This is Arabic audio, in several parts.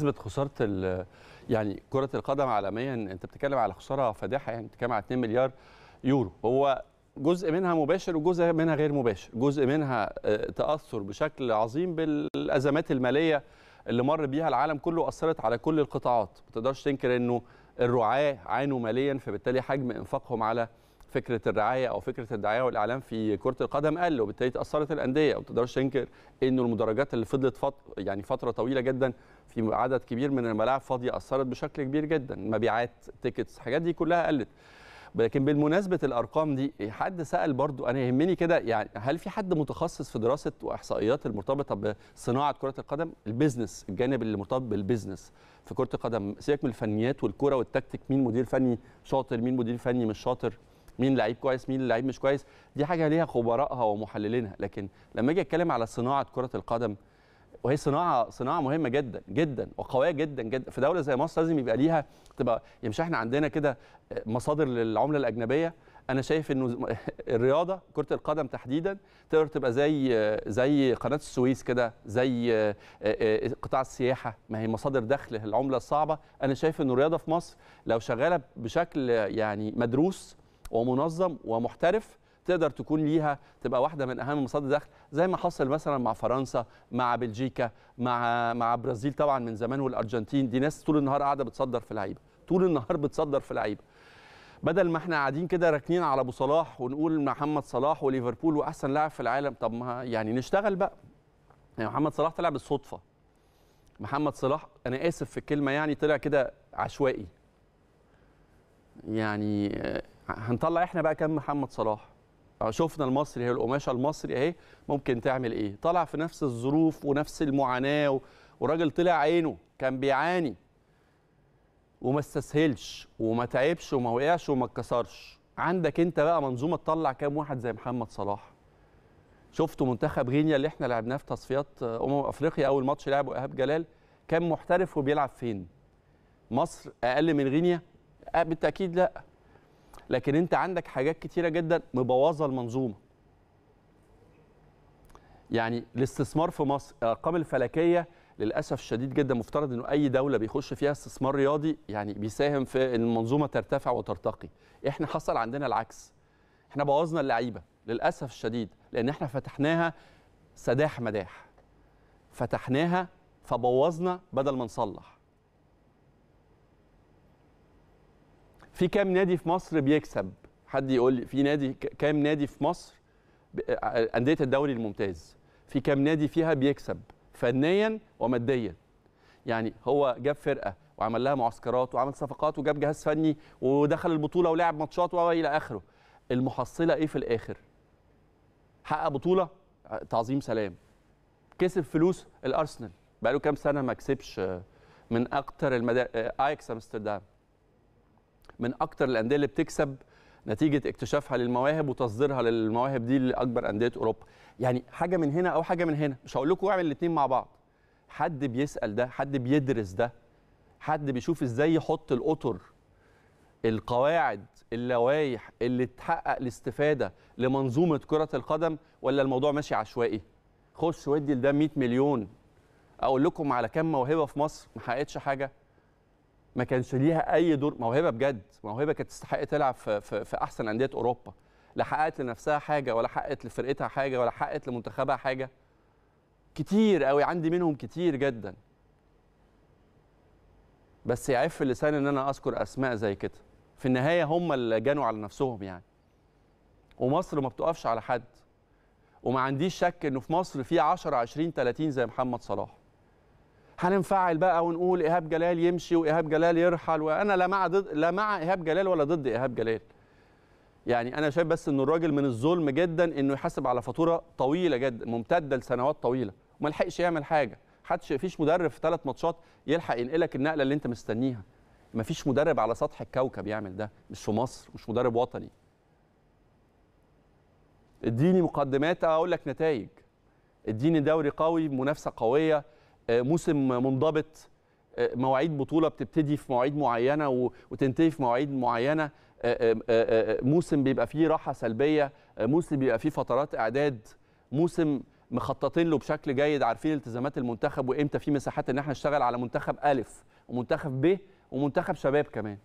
أزمة خساره يعني كره القدم عالميا انت بتتكلم على خساره فادحه يعني بتتكلم على 2 مليار يورو هو جزء منها مباشر وجزء منها غير مباشر جزء منها آه، تاثر بشكل عظيم بالازمات الماليه اللي مر بيها العالم كله اثرت على كل القطاعات ما تقدرش تنكر انه الرعاه عانوا ماليا فبالتالي حجم انفاقهم على فكره الرعايه او فكره الدعايه والاعلام في كره القدم قل وبالتالي تاثرت الانديه وما تقدرش تنكر انه المدرجات اللي فضلت فط... يعني فتره طويله جدا في عدد كبير من الملاعب فاضيه اثرت بشكل كبير جدا مبيعات تيكتس الحاجات دي كلها قلت لكن بالمناسبه الارقام دي حد سال برضو انا يهمني كده يعني هل في حد متخصص في دراسه واحصائيات المرتبطه بصناعه كره القدم البيزنس الجانب اللي مرتبط بالبيزنس في كره القدم سيبك من الفنيات والكره والتكتيك مين مدير فني شاطر مين مدير فني مش شاطر مين لعيب كويس مين لعيب مش كويس دي حاجه ليها خبرائها ومحللينها لكن لما اجي اتكلم على صناعه كره القدم وهي صناعه صناعه مهمه جدا جدا وقويه جدا جدا في دوله زي مصر لازم يبقى ليها تبقى يعني مش احنا عندنا كده مصادر للعمله الاجنبيه انا شايف انه الرياضه كره القدم تحديدا تقدر تبقى زي زي قناه السويس كده زي آه، آه، قطاع السياحه ما هي مصادر دخل العمله الصعبه انا شايف انه الرياضه في مصر لو شغاله بشكل يعني مدروس ومنظم ومحترف تقدر تكون ليها تبقى واحده من اهم مصادر الدخل زي ما حصل مثلا مع فرنسا مع بلجيكا مع مع برازيل طبعا من زمان والارجنتين دي ناس طول النهار قاعده بتصدر في لعيبه طول النهار بتصدر في لعيبه بدل ما احنا قاعدين كده راكنين على ابو صلاح ونقول محمد صلاح وليفربول واحسن لاعب في العالم طب ما يعني نشتغل بقى يعني محمد صلاح طلع بالصدفه محمد صلاح انا اسف في الكلمه يعني طلع كده عشوائي يعني هنطلع احنا بقى كم محمد صلاح آه، شفنا المصري هي القماشه المصري اهي ممكن تعمل ايه طلع في نفس الظروف ونفس المعاناه وراجل طلع عينه كان بيعاني وما استسهلش وما تعبش وما وقعش وما اتكسرش عندك انت بقى منظومه تطلع كام واحد زي محمد صلاح شفتوا منتخب غينيا اللي احنا لعبناه في تصفيات امم افريقيا اول ماتش لعبه ايهاب جلال كان محترف وبيلعب فين مصر اقل من غينيا آه، بالتاكيد لا لكن انت عندك حاجات كتيره جدا مبوظه المنظومه يعني الاستثمار في مصر الارقام الفلكيه للاسف شديد جدا مفترض انه اي دوله بيخش فيها استثمار رياضي يعني بيساهم في ان المنظومه ترتفع وترتقي احنا حصل عندنا العكس احنا بوظنا اللعيبه للاسف الشديد لان احنا فتحناها سداح مداح فتحناها فبوظنا بدل ما نصلح في كام نادي في مصر بيكسب حد يقول لي في نادي كام نادي في مصر انديه الدوري الممتاز في كام نادي فيها بيكسب فنيا وماديا يعني هو جاب فرقه وعمل لها معسكرات وعمل صفقات وجاب جهاز فني ودخل البطوله ولعب ماتشات والى اخره المحصله ايه في الاخر حقق بطوله تعظيم سلام كسب فلوس الارسنال بقاله كام سنه ما كسبش آه، من اكتر المدا... آه، اياكس امستردام من اكتر الانديه اللي بتكسب نتيجه اكتشافها للمواهب وتصديرها للمواهب دي لاكبر انديه اوروبا يعني حاجه من هنا او حاجه من هنا مش هقول لكم اعمل الاثنين مع بعض حد بيسال ده حد بيدرس ده حد بيشوف ازاي يحط الاطر القواعد اللوائح اللي تحقق الاستفاده لمنظومه كره القدم ولا الموضوع ماشي عشوائي خش ودي لده 100 مليون اقول لكم على كام موهبه في مصر ما حققتش حاجه ما كانش ليها اي دور موهبه بجد موهبه كانت تستحق تلعب في, في, في احسن انديه اوروبا لا حققت لنفسها حاجه ولا حققت لفرقتها حاجه ولا حققت لمنتخبها حاجه كتير قوي عندي منهم كتير جدا بس يعف اللسان لساني ان انا اذكر اسماء زي كده في النهايه هم اللي جانوا على نفسهم يعني ومصر ما بتقفش على حد وما عنديش شك انه في مصر في 10 20 30 زي محمد صلاح هننفعل بقى ونقول ايهاب جلال يمشي وايهاب جلال يرحل وانا لا مع ضد لا مع ايهاب جلال ولا ضد ايهاب جلال يعني انا شايف بس ان الراجل من الظلم جدا انه يحاسب على فاتوره طويله جدا ممتده لسنوات طويله وما لحقش يعمل حاجه حدش فيش مدرب في ثلاث ماتشات يلحق ينقلك النقله اللي انت مستنيها ما فيش مدرب على سطح الكوكب يعمل ده مش في مصر مش مدرب وطني اديني مقدمات اقول لك نتائج اديني دوري قوي منافسه قويه آه، موسم منضبط آه، مواعيد بطوله بتبتدي في مواعيد معينه وتنتهي في مواعيد معينه آه، موسم بيبقى فيه راحه سلبيه موسم بيبقى فيه فترات اعداد موسم مخططين له بشكل جيد عارفين التزامات المنتخب وامتى في مساحات ان احنا نشتغل على منتخب الف ومنتخب ب ومنتخب شباب كمان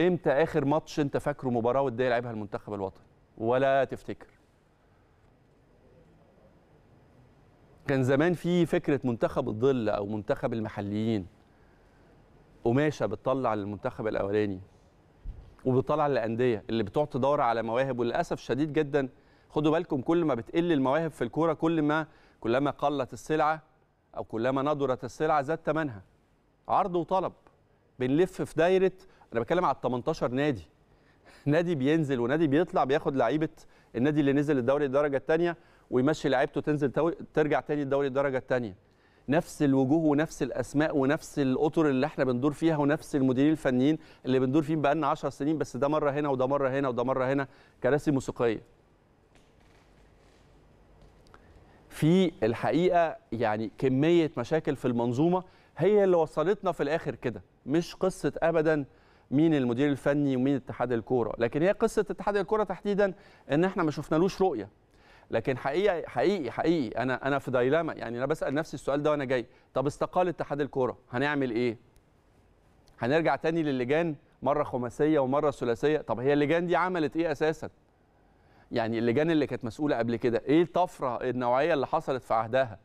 امتى اخر ماتش انت فاكره مباراه وديه لعبها المنتخب الوطني ولا تفتكر كان زمان في فكره منتخب الظل او منتخب المحليين قماشه بتطلع للمنتخب الاولاني وبتطلع للانديه اللي بتقعد تدور على مواهب وللاسف شديد جدا خدوا بالكم كل ما بتقل المواهب في الكوره كل ما كلما قلت السلعه او كلما ندرت السلعه زاد ثمنها عرض وطلب بنلف في دايره انا بتكلم على ال 18 نادي نادي بينزل ونادي بيطلع بياخد لعيبه النادي اللي نزل الدوري الدرجه الثانيه ويمشي لعيبته تنزل ترجع تاني الدوري الدرجه الثانيه نفس الوجوه ونفس الاسماء ونفس الاطر اللي احنا بندور فيها ونفس المديرين الفنيين اللي بندور فيهم بقالنا 10 سنين بس ده مره هنا وده مره هنا وده مره هنا كراسي موسيقيه في الحقيقه يعني كميه مشاكل في المنظومه هي اللي وصلتنا في الاخر كده مش قصه ابدا مين المدير الفني ومين اتحاد الكوره لكن هي قصه اتحاد الكوره تحديدا ان احنا ما شفنالوش رؤيه لكن حقيقه حقيقي حقيقي انا انا في دايلاما يعني انا بسال نفسي السؤال ده وانا جاي طب استقال اتحاد الكوره هنعمل ايه هنرجع تاني للجان مره خماسيه ومره ثلاثيه طب هي اللجان دي عملت ايه اساسا يعني اللجان اللي كانت مسؤوله قبل كده ايه الطفره النوعيه اللي حصلت في عهدها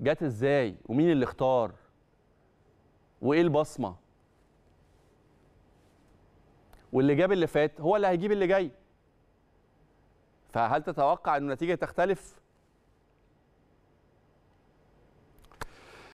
جت ازاي ومين اللي اختار وايه البصمه واللي جاب اللي فات هو اللي هيجيب اللي جاي فهل تتوقع أن النتيجة تختلف